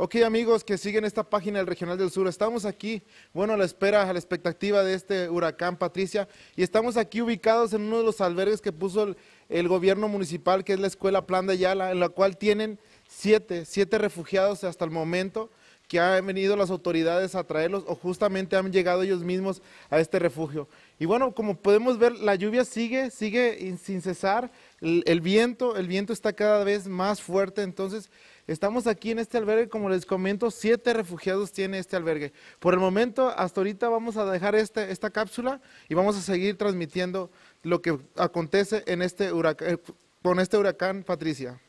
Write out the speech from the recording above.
Ok amigos que siguen esta página del Regional del Sur, estamos aquí, bueno, a la espera, a la expectativa de este huracán Patricia, y estamos aquí ubicados en uno de los albergues que puso el, gobierno municipal, que es la Escuela Plan de Ayala, en la cual tienen siete, siete refugiados hasta el momento que han venido las autoridades a traerlos o justamente han llegado ellos mismos a este refugio. Y bueno, como podemos ver, la lluvia sigue, sigue sin cesar, el, viento, el viento está cada vez más fuerte, entonces estamos aquí en este albergue, como les comento, siete refugiados tiene este albergue. Por el momento, hasta ahorita vamos a dejar este, esta cápsula y vamos a seguir transmitiendo lo que acontece en este huracán, eh, con este huracán, Patricia.